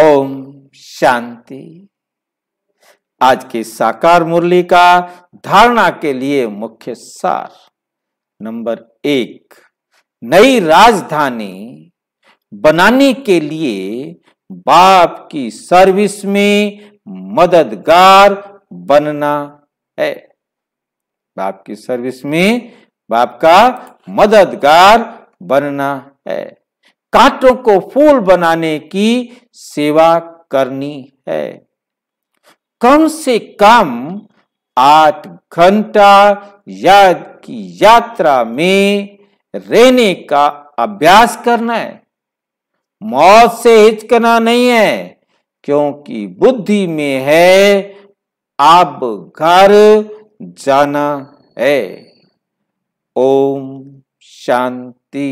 ओम शांति आज के साकार मुरली का धारणा के लिए मुख्य सार नंबर एक नई राजधानी बनाने के लिए बाप की सर्विस में मददगार बनना है बाप की सर्विस में बाप का मददगार बनना है कांटों को फूल बनाने की सेवा करनी है कम से कम आठ घंटा याद की यात्रा में रहने का अभ्यास करना है मौत से हिचकना नहीं है क्योंकि बुद्धि में है अब घर जाना है ओम शांति